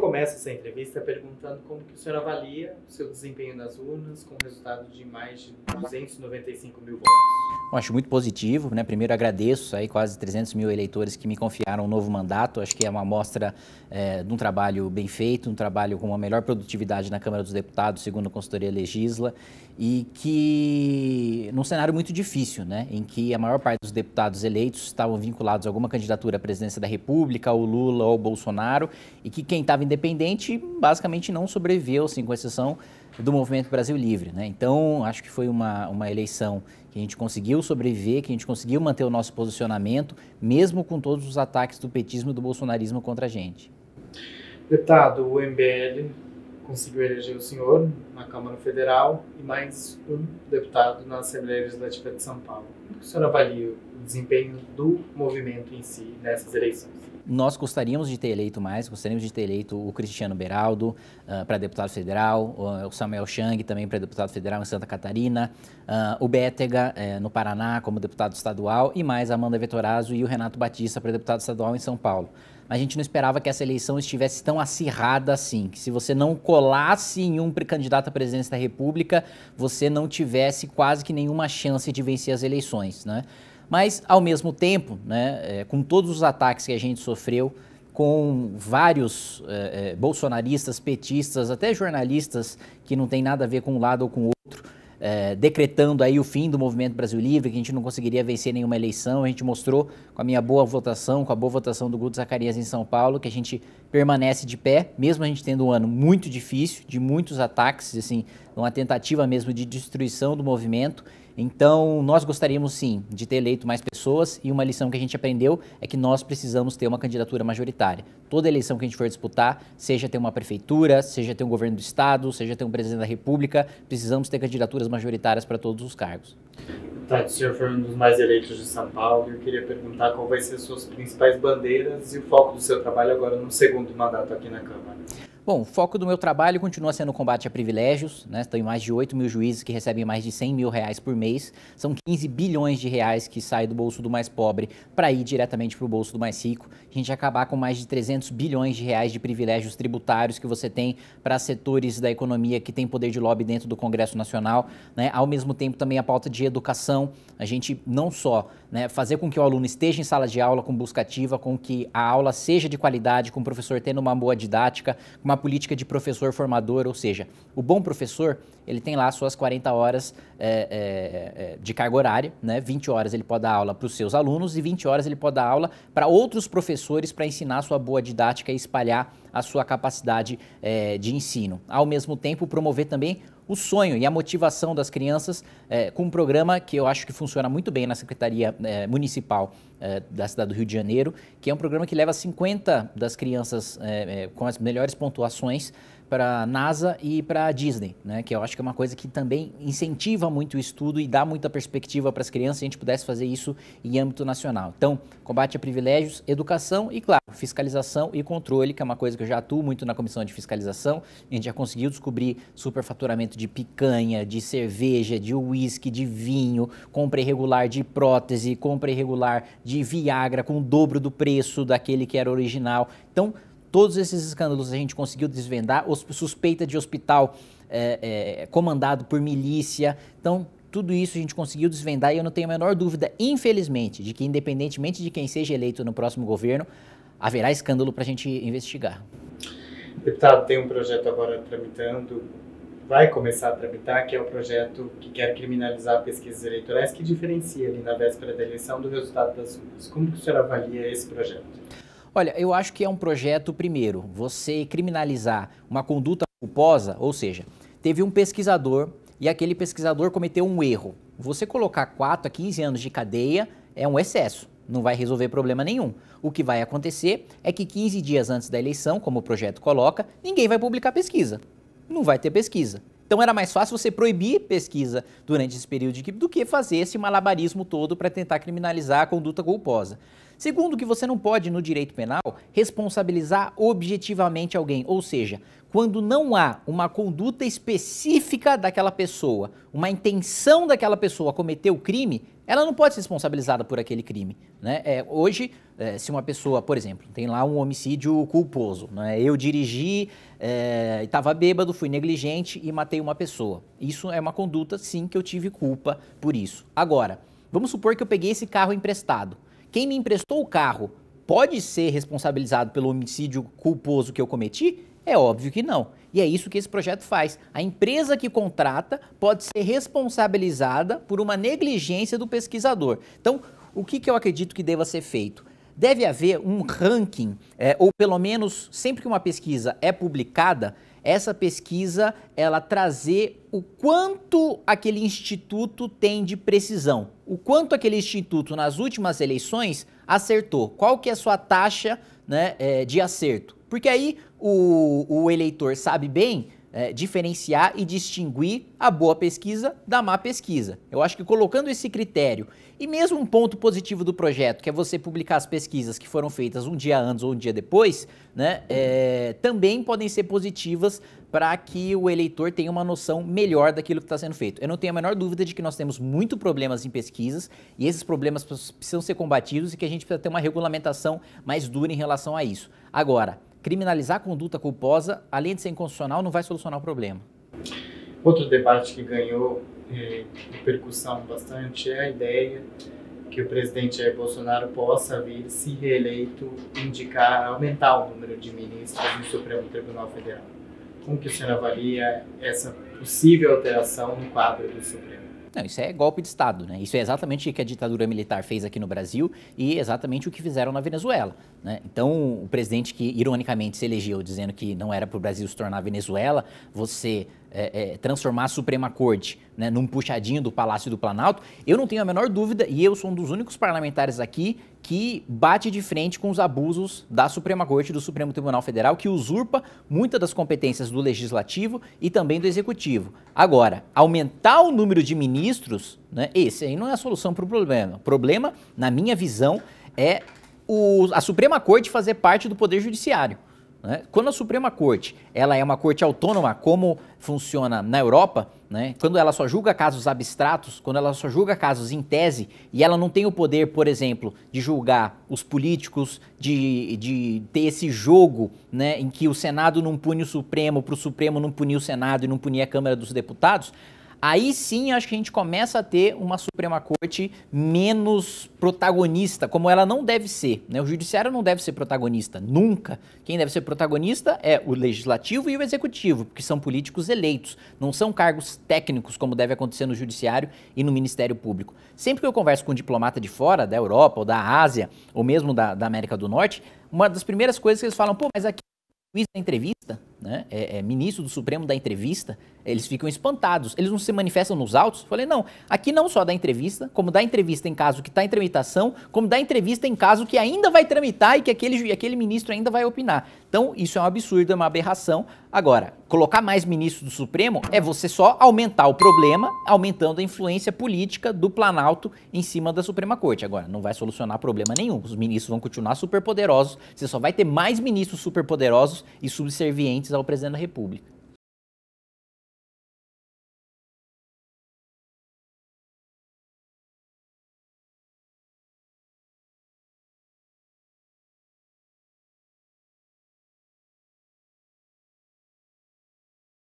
começo essa entrevista perguntando como que o senhor avalia o seu desempenho nas urnas com resultado de mais de 295 mil votos acho muito positivo. Né? Primeiro, agradeço aí quase 300 mil eleitores que me confiaram um novo mandato. Acho que é uma amostra é, de um trabalho bem feito, um trabalho com uma melhor produtividade na Câmara dos Deputados, segundo a consultoria Legisla, e que num cenário muito difícil, né? em que a maior parte dos deputados eleitos estavam vinculados a alguma candidatura à presidência da República, ao Lula ou ao Bolsonaro, e que quem estava independente basicamente não sobreviveu, assim, com exceção do Movimento Brasil Livre. Né? Então, acho que foi uma, uma eleição que a gente conseguiu sobreviver, que a gente conseguiu manter o nosso posicionamento, mesmo com todos os ataques do petismo e do bolsonarismo contra a gente. Deputado, o MBL conseguiu eleger o senhor na Câmara Federal e mais um deputado na Assembleia Legislativa de São Paulo. Como o senhor avalia o desempenho do movimento em si nessas eleições? nós gostaríamos de ter eleito mais, gostaríamos de ter eleito o Cristiano Beraldo uh, ah, para deputado federal, o Samuel Chang também para deputado federal em Santa Catarina, uh, o Bétega uh, no Paraná como deputado estadual e mais a Amanda Vetorazzo e o Renato Batista para deputado estadual em São Paulo a gente não esperava que essa eleição estivesse tão acirrada assim, que se você não colasse em um candidato à presidência da República, você não tivesse quase que nenhuma chance de vencer as eleições, né? Mas, ao mesmo tempo, né, é, com todos os ataques que a gente sofreu, com vários é, é, bolsonaristas, petistas, até jornalistas que não tem nada a ver com um lado ou com o outro, é, decretando aí o fim do movimento Brasil Livre, que a gente não conseguiria vencer nenhuma eleição. A gente mostrou com a minha boa votação, com a boa votação do Guto Zacarias em São Paulo, que a gente permanece de pé, mesmo a gente tendo um ano muito difícil, de muitos ataques, assim, uma tentativa mesmo de destruição do movimento. Então, nós gostaríamos sim de ter eleito mais pessoas e uma lição que a gente aprendeu é que nós precisamos ter uma candidatura majoritária. Toda eleição que a gente for disputar, seja ter uma prefeitura, seja ter um governo do estado, seja ter um presidente da república, precisamos ter candidaturas majoritárias para todos os cargos. Tati, tá, o senhor foi um dos mais eleitos de São Paulo e eu queria perguntar qual vai ser as suas principais bandeiras e o foco do seu trabalho agora no segundo mandato aqui na Câmara. Bom, o foco do meu trabalho continua sendo o combate a privilégios. Né? Tem mais de 8 mil juízes que recebem mais de 100 mil reais por mês. São 15 bilhões de reais que saem do bolso do mais pobre para ir diretamente para o bolso do mais rico. A gente acabar com mais de 300 bilhões de reais de privilégios tributários que você tem para setores da economia que têm poder de lobby dentro do Congresso Nacional. Né? Ao mesmo tempo, também a pauta de educação. A gente não só né, fazer com que o aluno esteja em sala de aula com busca ativa, com que a aula seja de qualidade, com o professor tendo uma boa didática, com uma política de professor formador, ou seja, o bom professor, ele tem lá suas 40 horas é, é, de carga horária, né? 20 horas ele pode dar aula para os seus alunos e 20 horas ele pode dar aula para outros professores para ensinar sua boa didática e espalhar a sua capacidade é, de ensino. Ao mesmo tempo, promover também o sonho e a motivação das crianças é, com um programa que eu acho que funciona muito bem na Secretaria é, Municipal é, da cidade do Rio de Janeiro, que é um programa que leva 50 das crianças é, é, com as melhores pontuações para a NASA e para a Disney, né? que eu acho que é uma coisa que também incentiva muito o estudo e dá muita perspectiva para as crianças se a gente pudesse fazer isso em âmbito nacional. Então, combate a privilégios, educação e, claro, fiscalização e controle, que é uma coisa que eu já atuo muito na comissão de fiscalização. A gente já conseguiu descobrir superfaturamento de picanha, de cerveja, de uísque, de vinho, compra irregular de prótese, compra irregular de Viagra com o dobro do preço daquele que era original. Então, Todos esses escândalos a gente conseguiu desvendar, suspeita de hospital é, é, comandado por milícia. Então, tudo isso a gente conseguiu desvendar e eu não tenho a menor dúvida, infelizmente, de que independentemente de quem seja eleito no próximo governo, haverá escândalo para a gente investigar. Deputado, tem um projeto agora tramitando, vai começar a tramitar, que é o projeto que quer criminalizar pesquisas eleitorais, que diferencia ali na véspera da eleição do resultado das urnas. Como que o senhor avalia esse projeto? Olha, eu acho que é um projeto, primeiro, você criminalizar uma conduta culposa, ou seja, teve um pesquisador e aquele pesquisador cometeu um erro. Você colocar 4 a 15 anos de cadeia é um excesso, não vai resolver problema nenhum. O que vai acontecer é que 15 dias antes da eleição, como o projeto coloca, ninguém vai publicar pesquisa. Não vai ter pesquisa. Então era mais fácil você proibir pesquisa durante esse período de do que fazer esse malabarismo todo para tentar criminalizar a conduta culposa. Segundo, que você não pode, no direito penal, responsabilizar objetivamente alguém, ou seja, quando não há uma conduta específica daquela pessoa, uma intenção daquela pessoa cometer o crime, ela não pode ser responsabilizada por aquele crime. Né? É, hoje, é, se uma pessoa, por exemplo, tem lá um homicídio culposo, né? eu dirigi, é, estava bêbado, fui negligente e matei uma pessoa. Isso é uma conduta, sim, que eu tive culpa por isso. Agora, vamos supor que eu peguei esse carro emprestado. Quem me emprestou o carro pode ser responsabilizado pelo homicídio culposo que eu cometi? É óbvio que não. E é isso que esse projeto faz. A empresa que contrata pode ser responsabilizada por uma negligência do pesquisador. Então, o que, que eu acredito que deva ser feito? Deve haver um ranking, é, ou pelo menos sempre que uma pesquisa é publicada, essa pesquisa ela trazer o quanto aquele instituto tem de precisão o quanto aquele instituto nas últimas eleições acertou, qual que é a sua taxa né, eh, de acerto. Porque aí o, o eleitor sabe bem é, diferenciar e distinguir a boa pesquisa da má pesquisa. Eu acho que colocando esse critério e mesmo um ponto positivo do projeto, que é você publicar as pesquisas que foram feitas um dia antes ou um dia depois, né, é, também podem ser positivas para que o eleitor tenha uma noção melhor daquilo que está sendo feito. Eu não tenho a menor dúvida de que nós temos muito problemas em pesquisas e esses problemas precisam ser combatidos e que a gente precisa ter uma regulamentação mais dura em relação a isso. Agora, criminalizar a conduta culposa, além de ser inconstitucional, não vai solucionar o problema. Outro debate que ganhou é, repercussão percussão bastante é a ideia que o presidente Jair Bolsonaro possa vir, se reeleito, indicar, aumentar o número de ministros no Supremo Tribunal Federal. Como que o senhor avalia essa possível alteração no quadro do Supremo? Não, isso é golpe de Estado, né? Isso é exatamente o que a ditadura militar fez aqui no Brasil e exatamente o que fizeram na Venezuela. Né? Então, o presidente que ironicamente se elegeu dizendo que não era para o Brasil se tornar Venezuela, você é, é, transformar a Suprema Corte né, num puxadinho do Palácio do Planalto, eu não tenho a menor dúvida, e eu sou um dos únicos parlamentares aqui que bate de frente com os abusos da Suprema Corte e do Supremo Tribunal Federal, que usurpa muitas das competências do Legislativo e também do Executivo. Agora, aumentar o número de ministros, né, esse aí não é a solução para o problema. O problema, na minha visão, é o, a Suprema Corte fazer parte do Poder Judiciário. Né? Quando a Suprema Corte ela é uma corte autônoma, como funciona na Europa, né? quando ela só julga casos abstratos, quando ela só julga casos em tese, e ela não tem o poder, por exemplo, de julgar os políticos, de, de ter esse jogo né? em que o Senado não pune o Supremo, para o Supremo não punir o Senado e não punir a Câmara dos Deputados, aí sim acho que a gente começa a ter uma Suprema Corte menos protagonista, como ela não deve ser. Né? O judiciário não deve ser protagonista, nunca. Quem deve ser protagonista é o legislativo e o executivo, porque são políticos eleitos, não são cargos técnicos, como deve acontecer no judiciário e no Ministério Público. Sempre que eu converso com um diplomata de fora, da Europa ou da Ásia, ou mesmo da, da América do Norte, uma das primeiras coisas que eles falam, pô, mas aqui juiz da entrevista, né, é, é, ministro do Supremo da entrevista, eles ficam espantados. Eles não se manifestam nos autos? Falei, não, aqui não só da entrevista, como da entrevista em caso que está em tramitação, como da entrevista em caso que ainda vai tramitar e que aquele, aquele ministro ainda vai opinar. Então, isso é um absurdo, é uma aberração. Agora, colocar mais ministros do Supremo é você só aumentar o problema, aumentando a influência política do Planalto em cima da Suprema Corte. Agora, não vai solucionar problema nenhum. Os ministros vão continuar superpoderosos, você só vai ter mais ministros superpoderosos e subservientes ao presidente da República.